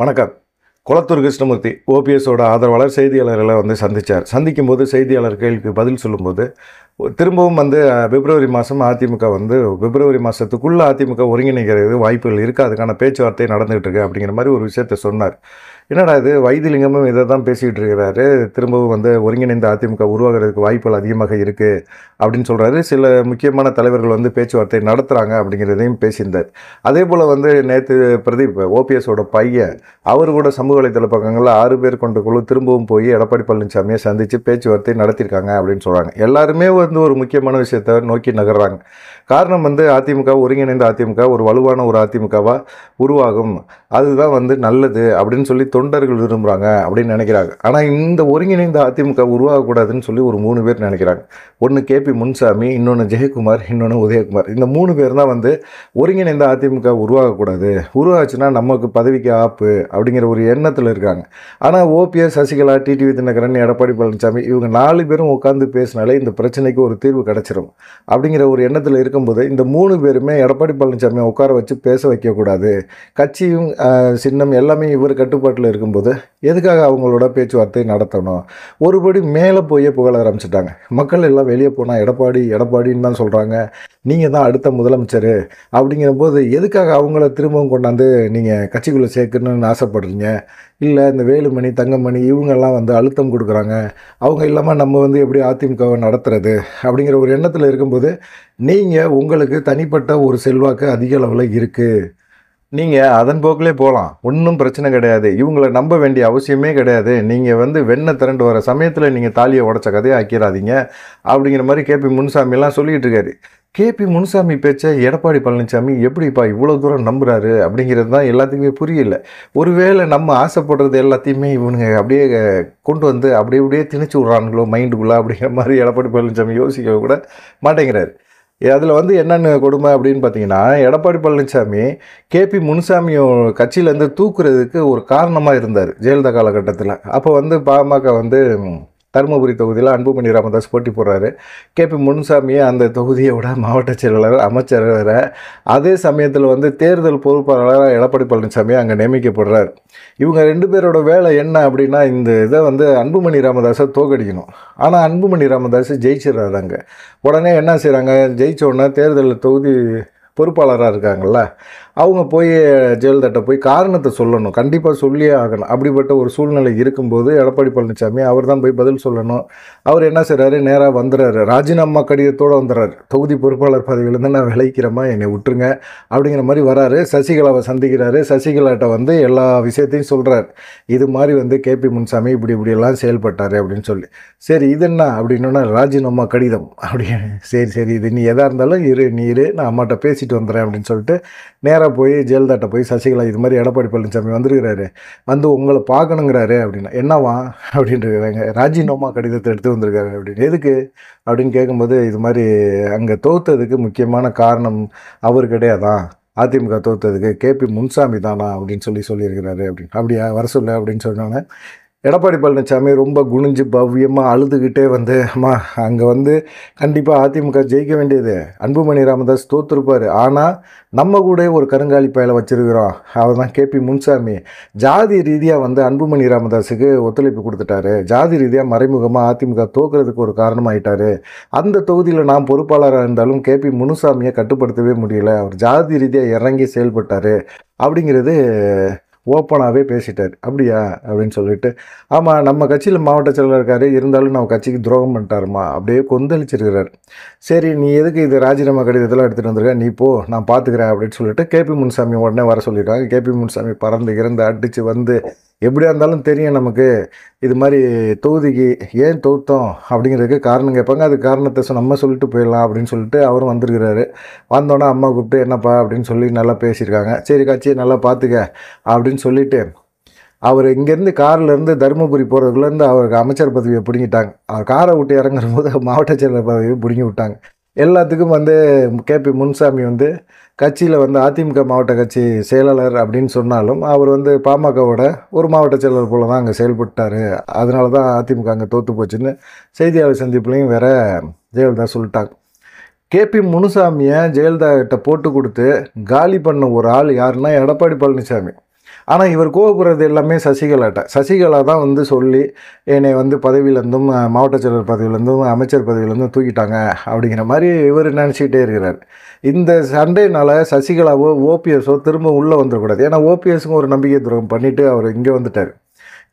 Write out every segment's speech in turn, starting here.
வணக்கம் குளத்தூர் கிருஷ்ணமூர்த்தி ஓபிஎஸோட ஆதரவாளர் செய்தியாளர்களை வந்து சந்தித்தார் சந்திக்கும் போது செய்தியாளர் கேள்விக்கு பதில் சொல்லும்போது திரும்பவும் வந்து பிப்ரவரி மாதம் அதிமுக வந்து பிப்ரவரி மாதத்துக்குள்ளே அதிமுக ஒருங்கிணைக்கிறது வாய்ப்புகள் இருக்குது அதுக்கான பேச்சுவார்த்தை நடந்துகிட்டு இருக்கு அப்படிங்கிற மாதிரி ஒரு விஷயத்த சொன்னார் என்னடா இது வைத்தியலிங்கமும் இதை தான் பேசிகிட்டு இருக்கிறாரு திரும்பவும் வந்து ஒருங்கிணைந்த அதிமுக உருவாகிறதுக்கு வாய்ப்புகள் அதிகமாக இருக்குது அப்படின்னு சொல்கிறாரு சில முக்கியமான தலைவர்கள் வந்து பேச்சுவார்த்தை நடத்துகிறாங்க அப்படிங்கிறதையும் பேசியிருந்தார் அதே போல் வந்து நேற்று பிரதீப் ஓபிஎஸோட பையன் அவர் கூட சமூக வலைதள பக்கங்களில் ஆறு பேர் கொண்ட குழு திரும்பவும் போய் எடப்பாடி பழனிசாமியை சந்தித்து பேச்சுவார்த்தை நடத்தியிருக்காங்க அப்படின்னு சொல்கிறாங்க எல்லாருமே வந்து ஒரு முக்கியமான விஷயத்தை நோக்கி நகர்றாங்க காரணம் வந்து அதிமுக ஒருங்கிணைந்த அதிமுக ஒரு வலுவான ஒரு அதிமுகவாக உருவாகும் அதுதான் வந்து நல்லது அப்படின்னு சொல்லி தொண்டர்கள் விரும்புகிறாங்க அப்படின்னு நினைக்கிறாங்க ஆனால் இந்த ஒருங்கிணைந்த அதிமுக உருவாகக்கூடாதுன்னு சொல்லி ஒரு மூணு பேர் நினைக்கிறாங்க ஒன்று கே பி முன்சாமி இன்னொன்று ஜெயக்குமார் இன்னொன்று உதயகுமார் இந்த மூணு பேர் தான் வந்து ஒருங்கிணைந்த அதிமுக உருவாகக்கூடாது உருவாச்சுன்னா நமக்கு பதவிக்கு ஆப்பு அப்படிங்கிற ஒரு எண்ணத்தில் இருக்காங்க ஆனால் ஓபிஎஸ் சசிகலா டிடிவி தினகரன் எடப்பாடி பழனிசாமி இவங்க நாலு பேரும் உட்காந்து பேசினாலே இந்த பிரச்சனைக்கு ஒரு தீர்வு கிடச்சிரும் அப்படிங்கிற ஒரு எண்ணத்தில் இருக்கும்போது இந்த மூணு பேருமே எடப்பாடி பழனிசாமியை உட்கார வச்சு பேச வைக்கக்கூடாது கட்சியும் சின்னம் எல்லாமே இவர் கட்டுப்பாட்டில் வெளிநாட்டில் இருக்கும்போது எதுக்காக அவங்களோட பேச்சுவார்த்தை நடத்தணும் ஒருபடி மேலே போய் புகழ ஆரம்பிச்சிட்டாங்க மக்கள் எல்லாம் வெளியே போனால் எடப்பாடி எடப்பாடின்னு தான் சொல்கிறாங்க நீங்கள் தான் அடுத்த முதலமைச்சர் அப்படிங்கிற போது எதுக்காக அவங்கள திரும்பவும் கொண்டாந்து நீங்கள் கட்சிக்குள்ளே சேர்க்கணும்னு ஆசைப்படுறீங்க இல்லை இந்த வேலுமணி தங்கமணி இவங்கெல்லாம் வந்து அழுத்தம் கொடுக்குறாங்க அவங்க இல்லாமல் நம்ம வந்து எப்படி அதிமுகவை நடத்துறது அப்படிங்கிற ஒரு எண்ணத்தில் இருக்கும்போது நீங்கள் உங்களுக்கு தனிப்பட்ட ஒரு செல்வாக்கு அதிக அளவில் இருக்குது நீங்கள் அதன் போக்கிலே போகலாம் ஒன்றும் பிரச்சனை கிடையாது இவங்களை நம்ப வேண்டிய அவசியமே கிடையாது நீங்கள் வந்து வெண்ணை திரண்டு வர சமயத்தில் நீங்கள் தாலியை உடச்ச கதையை ஆக்கிடாதீங்க அப்படிங்கிற மாதிரி கேபி முனுசாமிலாம் சொல்லிகிட்டு இருக்காரு கேபி முனுசாமி பேச்சை எடப்பாடி பழனிசாமி எப்படிப்பா இவ்வளோ தூரம் நம்புகிறாரு அப்படிங்கிறது தான் எல்லாத்துக்குமே புரியல ஒருவேளை நம்ம ஆசைப்படுறது எல்லாத்தையுமே இவனுங்க அப்படியே கொண்டு வந்து அப்படியே அப்படியே திணிச்சு விட்றானுங்களோ மைண்டுக்குள்ளே அப்படிங்கிற மாதிரி எடப்பாடி பழனிசாமி யோசிக்க கூட மாட்டேங்கிறாரு அதில் வந்து என்னென்ன கொடுமை அப்படின்னு பார்த்தீங்கன்னா எடப்பாடி பழனிசாமி கேபி முனுசாமியும் கட்சியிலேருந்து தூக்குறதுக்கு ஒரு காரணமாக இருந்தார் ஜெயலலிதா காலகட்டத்தில் அப்போ வந்து பாமக வந்து தருமபுரி தொகுதியில் அன்புமணி ராமதாஸ் போட்டி போடுறாரு கேபி முனுசாமியை அந்த தொகுதியோட மாவட்ட செயலாளர் அமைச்சராக அதே சமயத்தில் வந்து தேர்தல் பொறுப்பாளராக எடப்பாடி பழனிசாமி அங்கே நியமிக்கப்படுறார் இவங்க ரெண்டு பேரோட வேலை என்ன அப்படின்னா இந்த இதை வந்து அன்புமணி ராமதாஸை தோக்கடிக்கணும் ஆனால் அன்புமணி ராமதாஸ் ஜெயிச்சிடறாரு அங்கே உடனே என்ன செய்கிறாங்க ஜெயிச்ச உடனே தேர்தல் தொகுதி பொறுப்பாளராக இருக்காங்கள்ல அவங்க போய் ஜெயலலிதாட்ட போய் காரணத்தை சொல்லணும் கண்டிப்பாக சொல்லியே ஆகணும் அப்படிப்பட்ட ஒரு சூழ்நிலை இருக்கும்போது எடப்பாடி பழனிசாமி அவர் தான் போய் பதில் சொல்லணும் அவர் என்ன செய்கிறாரு நேராக வந்துடுறாரு ராஜினாமா கடிதத்தோடு வந்துடுறாரு தொகுதி பொறுப்பாளர் பதவியிலேருந்து நான் விளைக்கிறேமா என்னை விட்டுருங்க அப்படிங்கிற மாதிரி வராரு சசிகலாவை சந்திக்கிறாரு சசிகலாட்ட வந்து எல்லா விஷயத்தையும் சொல்கிறார் இது மாதிரி வந்து கே பி முன்சாமி இப்படி இப்படியெல்லாம் செயல்பட்டார் அப்படின்னு சொல்லி சரி இது என்ன அப்படின்னா ராஜினாமா கடிதம் அப்படின்னு சரி சரி இது நீ எதாக இருந்தாலும் இரு நீ இரு நான் அம்மாட்ட பேசி பேசிட்டு வந்துடுறேன் அப்படின்னு சொல்லிட்டு நேராக போய் ஜெயலலிதாட்ட போய் சசிகலா இது மாதிரி எடப்பாடி பழனிசாமி வந்துருக்கிறாரு வந்து உங்களை பார்க்கணுங்கிறாரு அப்படின்னா என்னவா அப்படின்ட்டுருக்காங்க ராஜினாமா கடிதத்தை எடுத்து வந்திருக்காரு அப்படின்னு எதுக்கு அப்படின்னு கேட்கும்போது இது மாதிரி அங்கே தோத்ததுக்கு முக்கியமான காரணம் அவர் கிடையாதான் அதிமுக தோத்ததுக்கு கேபி முன்சாமி தானா அப்படின்னு சொல்லி சொல்லியிருக்கிறாரு அப்படின்னு அப்படியா வர சொல்ல அப்படின்னு சொன்னாங்க எடப்பாடி பழனிசாமி ரொம்ப குனிஞ்சு பவ்யமாக அழுதுகிட்டே வந்து அம்மா அங்கே வந்து கண்டிப்பாக அதிமுக ஜெயிக்க வேண்டியது அன்புமணி ராமதாஸ் தோத்துருப்பார் ஆனால் நம்ம கூட ஒரு கருங்காலி பயலை வச்சுருக்கிறோம் அவர் தான் கேபி முன்சாமி ஜாதி ரீதியாக வந்து அன்புமணி ராமதாஸுக்கு ஒத்துழைப்பு கொடுத்துட்டாரு ஜாதி ரீதியாக மறைமுகமாக அதிமுக தோக்குறதுக்கு ஒரு காரணமாகிட்டார் அந்த தொகுதியில் நான் பொறுப்பாளராக இருந்தாலும் கேபி முனுசாமியை கட்டுப்படுத்தவே முடியல அவர் ஜாதி ரீதியாக இறங்கி செயல்பட்டார் அப்படிங்கிறது ஓப்பனாகவே பேசிட்டார் அப்படியா அப்படின்னு சொல்லிட்டு ஆமாம் நம்ம கட்சியில் மாவட்ட செயலர் இருக்கார் இருந்தாலும் நம்ம கட்சிக்கு துரோகம் பண்ணிட்டாருமா அப்படியே கொந்தளிச்சிருக்கிறார் சரி நீ எதுக்கு இது ராஜினாமா இதெல்லாம் எடுத்துகிட்டு வந்திருக்க நீ போ நான் பார்த்துக்கிறேன் அப்படின்னு சொல்லிட்டு கேபி முன்சாமி உடனே வர சொல்லிட்டாங்க கேபி முன்சாமி பறந்து இறந்து அடித்து வந்து எப்படியா இருந்தாலும் தெரியும் நமக்கு இது மாதிரி தொகுதிக்கு ஏன் தோத்தோம் அப்படிங்கிறதுக்கு காரணம் கேட்பாங்க அது காரணத்தை நம்ம சொல்லிட்டு போயிடலாம் அப்படின்னு சொல்லிட்டு அவரும் வந்திருக்கிறாரு வந்தோடனே அம்மா கூப்பிட்டு என்னப்பா அப்படின்னு சொல்லி நல்லா பேசியிருக்காங்க சரி காட்சி நல்லா பார்த்துக்க அப்படின்னு சொல்லிவிட்டு அவர் இங்கேருந்து கார்லேருந்து தருமபுரி போகிறதுக்குள்ளேருந்து அவருக்கு அமைச்சர் பதவியை பிடுங்கிட்டாங்க அவர் காரை விட்டு இறங்குற போது மாவட்ட செயலர் பதவியை பிடுங்கி விட்டாங்க எல்லாத்துக்கும் வந்து கேபி முன்சாமி வந்து கட்சியில் வந்து அதிமுக மாவட்ட கட்சி செயலாளர் அப்படின்னு சொன்னாலும் அவர் வந்து பாமகவோட ஒரு மாவட்ட செயலாளர் போல தான் அங்கே செயல்பட்டார் அதனால தான் அதிமுக அங்கே தோற்று போச்சுன்னு செய்தியாளர் சந்திப்புலையும் வேற ஜெயலலிதா சொல்லிட்டாங்க கேபி முனுசாமியை ஜெயலலிதா கிட்ட போட்டு கொடுத்து காலி பண்ண ஒரு ஆள் யாருன்னா எடப்பாடி பழனிசாமி ஆனால் இவர் கோவப்படுறது எல்லாமே சசிகலாட்ட சசிகலா தான் வந்து சொல்லி என்னை வந்து பதவியிலேருந்தும் மாவட்ட செயலர் பதவியிலேருந்தும் அமைச்சர் பதவியிலேருந்தும் தூக்கிட்டாங்க அப்படிங்கிற மாதிரி இவர் நினச்சிக்கிட்டே இருக்கிறார் இந்த சண்டைனால் சசிகலாவோ ஓபிஎஸோ திரும்ப உள்ளே வந்துடக்கூடாது ஏன்னா ஓபிஎஸ்க்கும் ஒரு நம்பிக்கை துரோகம் பண்ணிவிட்டு அவர் இங்கே வந்துட்டார்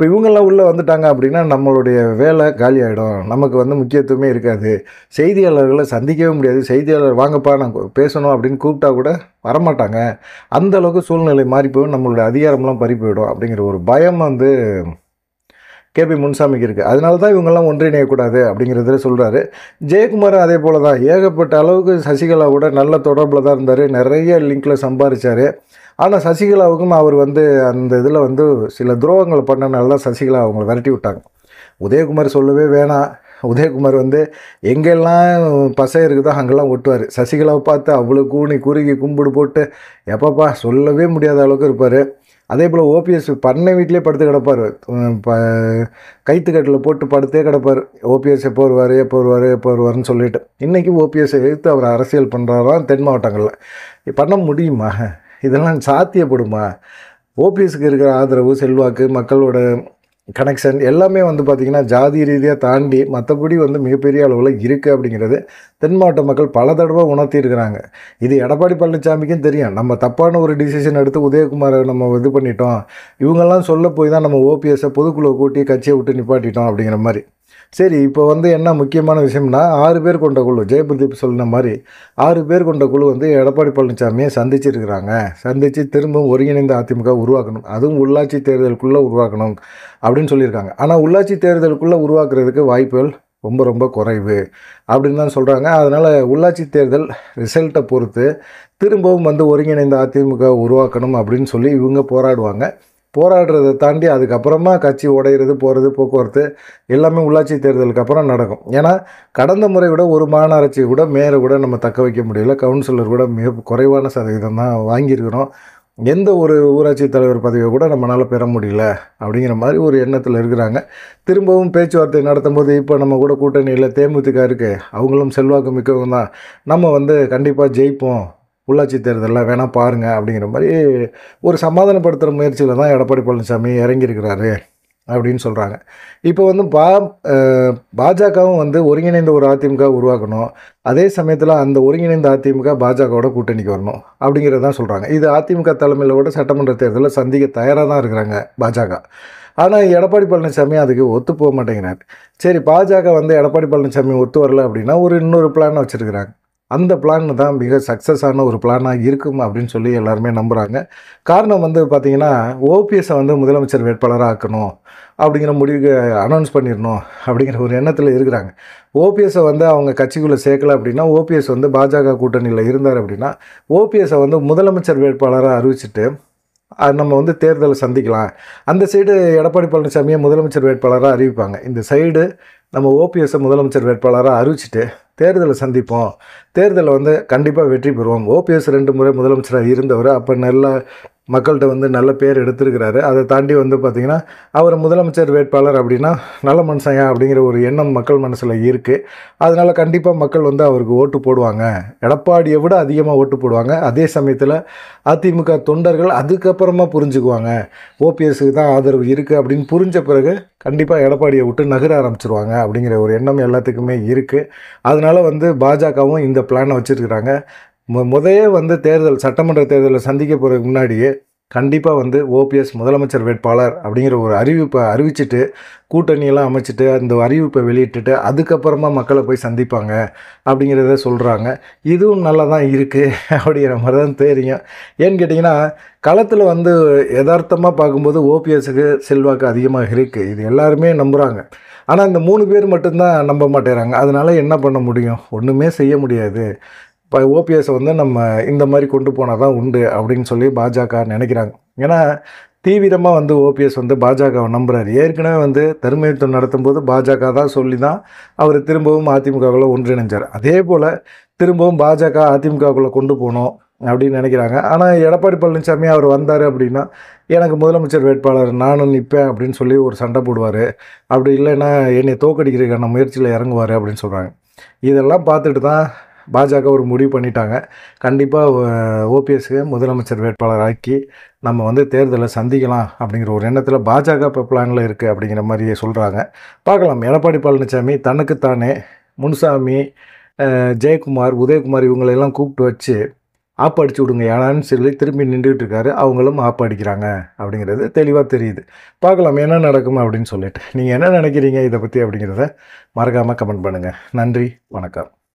இப்போ இவங்கெல்லாம் உள்ளே வந்துட்டாங்க அப்படின்னா நம்மளுடைய வேலை காலியாகிடும் நமக்கு வந்து முக்கியத்துவமே இருக்காது செய்தியாளர்களை சந்திக்கவே முடியாது செய்தியாளர் வாங்கப்பா நான் பேசணும் அப்படின்னு கூப்பிட்டா கூட வரமாட்டாங்க அந்த அளவுக்கு சூழ்நிலை மாறி போய் நம்மளுடைய அதிகாரம்லாம் பறி போயிடும் அப்படிங்கிற ஒரு பயம் வந்து கேபி முன்சாமிக்கு இருக்குது அதனால தான் இவங்கெல்லாம் ஒன்றிணையக்கூடாது அப்படிங்கிறத சொல்கிறாரு ஜெயக்குமாரும் அதே போல் தான் ஏகப்பட்ட அளவுக்கு சசிகலா கூட நல்ல தொடர்பில் தான் இருந்தார் நிறைய லிங்க்கில் சம்பாரித்தார் ஆனால் சசிகலாவுக்கும் அவர் வந்து அந்த இதில் வந்து சில துரோகங்கள் பண்ணனால தான் சசிகலா அவங்கள விரட்டி விட்டாங்க உதயகுமார் சொல்லவே வேணாம் உதயகுமார் வந்து எங்கெல்லாம் பசை இருக்குதோ அங்கெல்லாம் ஒட்டுவார் சசிகலாவை பார்த்து அவ்வளோ கூணி குறுகி கும்பிடு போட்டு எப்பப்பா சொல்லவே முடியாத அளவுக்கு இருப்பார் அதே போல் ஓபிஎஸ் பண்ணை வீட்டிலே படுத்து கிடப்பார் ப கைத்துக்கட்டில் போட்டு படுத்தே கிடப்பார் ஓபிஎஸ் எப்போ வருவார் எப்போ வருவார் எப்போ வருவார்னு சொல்லிட்டு இன்றைக்கி ஓபிஎஸ் எதிர்த்து அவர் அரசியல் பண்ணுறாரான் தென் மாவட்டங்களில் பண்ண முடியுமா இதெல்லாம் சாத்தியப்படுமா ஓபிஎஸ்க்கு இருக்கிற ஆதரவு செல்வாக்கு மக்களோட கனெக்ஷன் எல்லாமே வந்து பார்த்திங்கன்னா ஜாதி ரீதியாக தாண்டி மற்றபடி வந்து மிகப்பெரிய அளவில் இருக்குது அப்படிங்கிறது தென் மாவட்ட மக்கள் பல தடவை உணர்த்தியிருக்கிறாங்க இது எடப்பாடி பழனிசாமிக்கும் தெரியும் நம்ம தப்பான ஒரு டிசிஷன் எடுத்து உதயகுமாரை நம்ம இது பண்ணிட்டோம் இவங்கெல்லாம் சொல்ல போய் தான் நம்ம ஓபிஎஸ்ஸை பொதுக்குழுவை கூட்டி கட்சியை விட்டு நிப்பாட்டிட்டோம் அப்படிங்கிற மாதிரி சரி இப்போ வந்து என்ன முக்கியமான விஷயம்னா ஆறு பேர் கொண்ட குழு ஜெயபிரதீப் சொன்ன மாதிரி ஆறு பேர் கொண்ட குழு வந்து எடப்பாடி பழனிசாமியை சந்திச்சிருக்கிறாங்க சந்தித்து திரும்பவும் ஒருங்கிணைந்த அதிமுக உருவாக்கணும் அதுவும் உள்ளாட்சி தேர்தலுக்குள்ளே உருவாக்கணும் அப்படின்னு சொல்லியிருக்காங்க ஆனால் உள்ளாட்சி தேர்தலுக்குள்ளே உருவாக்குறதுக்கு வாய்ப்புகள் ரொம்ப ரொம்ப குறைவு அப்படின்னு தான் சொல்கிறாங்க அதனால் உள்ளாட்சி தேர்தல் ரிசல்ட்டை பொறுத்து திரும்பவும் வந்து ஒருங்கிணைந்த அதிமுக உருவாக்கணும் அப்படின்னு சொல்லி இவங்க போராடுவாங்க போராடுறதை தாண்டி அதுக்கப்புறமா கட்சி உடையிறது போகிறது போக்குவரத்து எல்லாமே உள்ளாட்சி தேர்தலுக்கு அப்புறம் நடக்கும் ஏன்னா கடந்த முறை விட ஒரு மாநகராட்சி கூட மேயரை கூட நம்ம தக்க வைக்க முடியல கவுன்சிலர் கூட மிக குறைவான சதவீதம் தான் வாங்கியிருக்கிறோம் எந்த ஒரு ஊராட்சி தலைவர் பதவியை கூட நம்மளால் பெற முடியல அப்படிங்கிற மாதிரி ஒரு எண்ணத்தில் இருக்கிறாங்க திரும்பவும் பேச்சுவார்த்தை நடத்தும்போது இப்போ நம்ம கூட கூட்டணியில் தேமுதிக இருக்குது அவங்களும் செல்வாக்கு மிக்கவங்க தான் நம்ம வந்து கண்டிப்பாக ஜெயிப்போம் உள்ளாட்சி தேர்தலில் வேணால் பாருங்கள் அப்படிங்கிற மாதிரி ஒரு சமாதானப்படுத்துகிற முயற்சியில் தான் எடப்பாடி பழனிசாமி இறங்கியிருக்கிறாரு அப்படின்னு சொல்கிறாங்க இப்போ வந்து பா பாஜகவும் வந்து ஒருங்கிணைந்த ஒரு அதிமுக உருவாக்கணும் அதே சமயத்தில் அந்த ஒருங்கிணைந்த அதிமுக பாஜகவோட கூட்டணிக்கு வரணும் அப்படிங்கிறதான் சொல்கிறாங்க இது அதிமுக தலைமையில் கூட சட்டமன்ற தேர்தலில் சந்திக்க தயாராக தான் இருக்கிறாங்க பாஜக ஆனால் எடப்பாடி பழனிசாமி அதுக்கு ஒத்து போக மாட்டேங்கிறார் சரி பாஜக வந்து எடப்பாடி பழனிசாமி ஒத்து வரல அப்படின்னா ஒரு இன்னொரு பிளான் வச்சுருக்கிறாங்க அந்த பிளான் தான் மிக சக்ஸஸான ஒரு பிளானாக இருக்கும் அப்படின்னு சொல்லி எல்லாருமே நம்புகிறாங்க காரணம் வந்து பார்த்திங்கன்னா ஓபிஎஸை வந்து முதலமைச்சர் வேட்பாளராக ஆக்கணும் அப்படிங்கிற முடிவுக்கு அனௌன்ஸ் பண்ணிடணும் அப்படிங்கிற ஒரு எண்ணத்தில் இருக்கிறாங்க ஓபிஎஸை வந்து அவங்க கட்சிக்குள்ளே சேர்க்கலை அப்படின்னா ஓபிஎஸ் வந்து பாஜக கூட்டணியில் இருந்தார் அப்படின்னா ஓபிஎஸை வந்து முதலமைச்சர் வேட்பாளராக அறிவிச்சிட்டு நம்ம வந்து தேர்தலை சந்திக்கலாம் அந்த சைடு எடப்பாடி பழனிசாமியை முதலமைச்சர் வேட்பாளராக அறிவிப்பாங்க இந்த சைடு நம்ம ஓபிஎஸ்ஸை முதலமைச்சர் வேட்பாளராக அறிவிச்சிட்டு தேர்தலை சந்திப்போம் தேர்தலில் வந்து கண்டிப்பாக வெற்றி பெறுவோம் ஓபிஎஸ் ரெண்டு முறை முதலமைச்சராக இருந்தவர் அப்போ நல்லா மக்கள்கிட்ட வந்து நல்ல பேர் எடுத்திருக்கிறாரு அதை தாண்டி வந்து பார்த்திங்கன்னா அவர் முதலமைச்சர் வேட்பாளர் அப்படின்னா நல்ல மனுஷங்க அப்படிங்கிற ஒரு எண்ணம் மக்கள் மனசில் இருக்குது அதனால் கண்டிப்பாக மக்கள் வந்து அவருக்கு ஓட்டு போடுவாங்க எடப்பாடியை விட அதிகமாக ஓட்டு போடுவாங்க அதே சமயத்தில் அதிமுக தொண்டர்கள் அதுக்கப்புறமா புரிஞ்சுக்குவாங்க ஓபிஎஸ்க்கு தான் ஆதரவு இருக்குது அப்படின்னு புரிஞ்ச பிறகு கண்டிப்பாக எடப்பாடியை விட்டு நகர ஆரம்பிச்சிருவாங்க அப்படிங்கிற ஒரு எண்ணம் எல்லாத்துக்குமே இருக்குது அதனால் வந்து பாஜகவும் இந்த பிளானை வச்சுருக்கிறாங்க மொ முதையே வந்து தேர்தல் சட்டமன்ற தேர்தலை சந்திக்க போகிறதுக்கு முன்னாடியே கண்டிப்பாக வந்து ஓபிஎஸ் முதலமைச்சர் வேட்பாளர் அப்படிங்கிற ஒரு அறிவிப்பை அறிவிச்சுட்டு கூட்டணியெல்லாம் அமைச்சிட்டு அந்த அறிவிப்பை வெளியிட்டுட்டு அதுக்கப்புறமா மக்களை போய் சந்திப்பாங்க அப்படிங்கிறத சொல்கிறாங்க இதுவும் நல்லா தான் இருக்குது அப்படிங்கிற மாதிரி தான் தெரியும் ஏன்னு கேட்டிங்கன்னா களத்தில் வந்து யதார்த்தமாக பார்க்கும்போது ஓபிஎஸ்க்கு செல்வாக்கு அதிகமாக இருக்குது இது எல்லாருமே நம்புகிறாங்க ஆனால் இந்த மூணு பேர் மட்டும்தான் நம்ப மாட்டேறாங்க அதனால் என்ன பண்ண முடியும் ஒன்றுமே செய்ய முடியாது இப்போ ஓபிஎஸ்ஸை வந்து நம்ம இந்த மாதிரி கொண்டு போனால் தான் உண்டு அப்படின்னு சொல்லி பாஜக நினைக்கிறாங்க ஏன்னா தீவிரமாக வந்து ஓபிஎஸ் வந்து பாஜகவை நம்புகிறார் ஏற்கனவே வந்து தருமயுத்தம் நடத்தும்போது பாஜக தான் சொல்லி தான் அவர் திரும்பவும் அதிமுகவில் ஒன்றிணைஞ்சார் அதே போல் திரும்பவும் பாஜக அதிமுகக்குள்ளே கொண்டு போகணும் அப்படின்னு நினைக்கிறாங்க ஆனால் எடப்பாடி பழனிசாமி அவர் வந்தார் அப்படின்னா எனக்கு முதலமைச்சர் வேட்பாளர் நானும் நிற்பேன் அப்படின்னு சொல்லி ஒரு சண்டை போடுவார் அப்படி இல்லைன்னா என்னை தோக்கடிக்கிறதுக்கான முயற்சியில் இறங்குவார் அப்படின்னு சொல்கிறாங்க இதெல்லாம் பார்த்துட்டு தான் பாஜக ஒரு முடிவு பண்ணிட்டாங்க கண்டிப்பாக ஓபிஎஸ்க்கு முதலமைச்சர் வேட்பாளராக்கி நம்ம வந்து தேர்தலை சந்திக்கலாம் அப்படிங்கிற ஒரு எண்ணத்தில் பாஜக இப்போ பிளானில் இருக்குது அப்படிங்கிற மாதிரியே சொல்கிறாங்க பார்க்கலாம் எடப்பாடி பழனிசாமி தனக்குத்தானே முனுசாமி ஜெயக்குமார் உதயகுமார் இவங்களெல்லாம் கூப்பிட்டு வச்சு ஆப்படிச்சு அடிச்சு விடுங்க ஏன்னு சொல்லி திரும்பி நின்றுட்டு இருக்காரு அவங்களும் ஆப்படிக்கிறாங்க அடிக்கிறாங்க அப்படிங்கிறது தெளிவாக தெரியுது பார்க்கலாம் என்ன நடக்கும் அப்படின்னு சொல்லிட்டு நீங்கள் என்ன நினைக்கிறீங்க இதை பற்றி அப்படிங்கிறத மறக்காமல் கமெண்ட் பண்ணுங்கள் நன்றி வணக்கம்